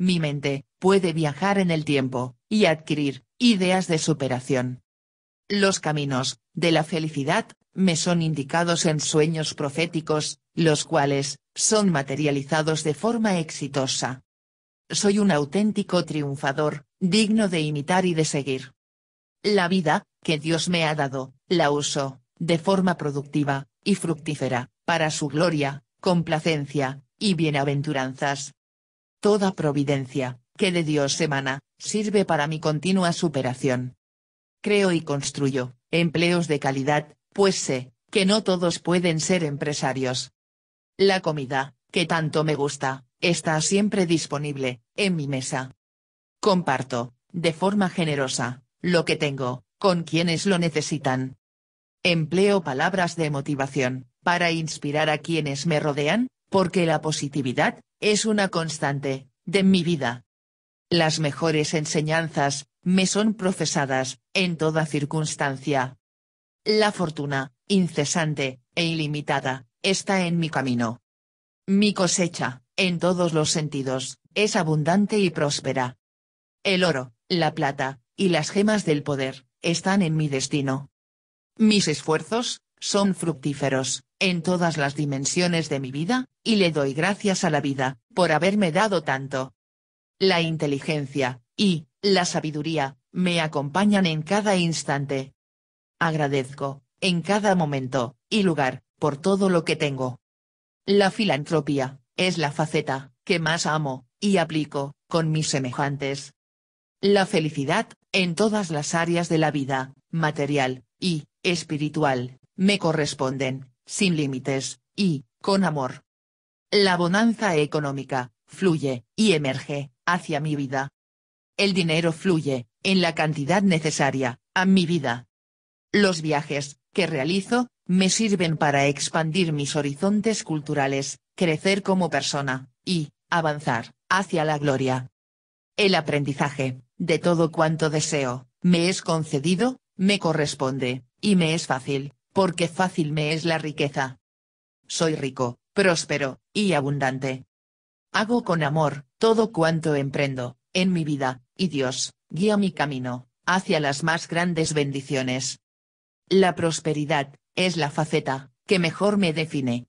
Mi mente, puede viajar en el tiempo, y adquirir, ideas de superación. Los caminos, de la felicidad, me son indicados en sueños proféticos, los cuales, son materializados de forma exitosa. Soy un auténtico triunfador, digno de imitar y de seguir. La vida, que Dios me ha dado, la uso, de forma productiva, y fructífera, para su gloria, complacencia, y bienaventuranzas, toda providencia, que de Dios semana, sirve para mi continua superación. Creo y construyo, empleos de calidad, pues sé, que no todos pueden ser empresarios. La comida, que tanto me gusta, está siempre disponible, en mi mesa. Comparto, de forma generosa, lo que tengo, con quienes lo necesitan. Empleo palabras de motivación, para inspirar a quienes me rodean, porque la positividad, es una constante, de mi vida. Las mejores enseñanzas, me son profesadas, en toda circunstancia. La fortuna, incesante, e ilimitada, está en mi camino. Mi cosecha, en todos los sentidos, es abundante y próspera. El oro, la plata, y las gemas del poder, están en mi destino. Mis esfuerzos, son fructíferos, en todas las dimensiones de mi vida, y le doy gracias a la vida, por haberme dado tanto. La inteligencia, y, la sabiduría, me acompañan en cada instante. Agradezco, en cada momento, y lugar, por todo lo que tengo. La filantropía, es la faceta, que más amo, y aplico, con mis semejantes. La felicidad, en todas las áreas de la vida, material, y, espiritual, me corresponden, sin límites, y, con amor, la bonanza económica, fluye, y emerge, hacia mi vida. El dinero fluye, en la cantidad necesaria, a mi vida. Los viajes, que realizo, me sirven para expandir mis horizontes culturales, crecer como persona, y, avanzar, hacia la gloria. El aprendizaje, de todo cuanto deseo, me es concedido, me corresponde, y me es fácil, porque fácil me es la riqueza. Soy rico, próspero, y abundante. Hago con amor, todo cuanto emprendo, en mi vida, y Dios, guía mi camino, hacia las más grandes bendiciones. La prosperidad, es la faceta, que mejor me define.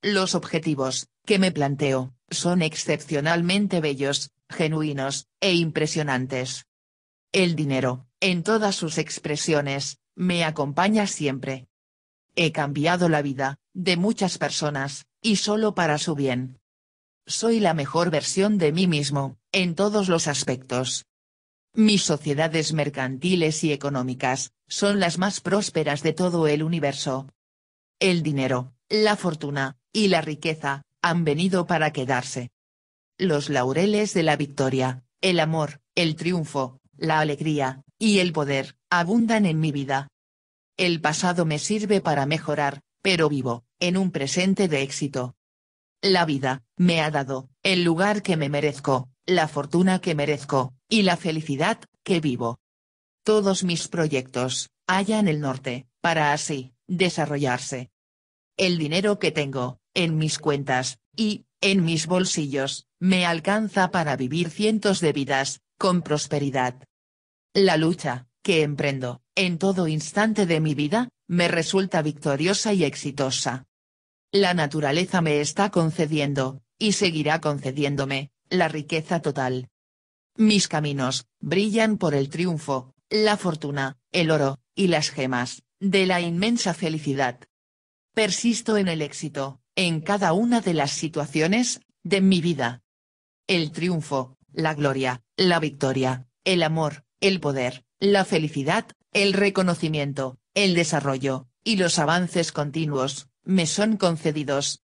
Los objetivos, que me planteo, son excepcionalmente bellos, genuinos, e impresionantes. El dinero, en todas sus expresiones, me acompaña siempre. He cambiado la vida, de muchas personas, y solo para su bien. Soy la mejor versión de mí mismo, en todos los aspectos. Mis sociedades mercantiles y económicas, son las más prósperas de todo el universo. El dinero, la fortuna, y la riqueza, han venido para quedarse. Los laureles de la victoria, el amor, el triunfo, la alegría, y el poder, abundan en mi vida. El pasado me sirve para mejorar, pero vivo, en un presente de éxito. La vida, me ha dado, el lugar que me merezco, la fortuna que merezco, y la felicidad, que vivo. Todos mis proyectos, en el norte, para así, desarrollarse. El dinero que tengo, en mis cuentas, y, en mis bolsillos, me alcanza para vivir cientos de vidas, con prosperidad. La lucha, que emprendo, en todo instante de mi vida, me resulta victoriosa y exitosa. La naturaleza me está concediendo, y seguirá concediéndome, la riqueza total. Mis caminos, brillan por el triunfo, la fortuna, el oro, y las gemas, de la inmensa felicidad. Persisto en el éxito, en cada una de las situaciones, de mi vida. El triunfo, la gloria, la victoria, el amor, el poder, la felicidad, el reconocimiento, el desarrollo, y los avances continuos, me son concedidos,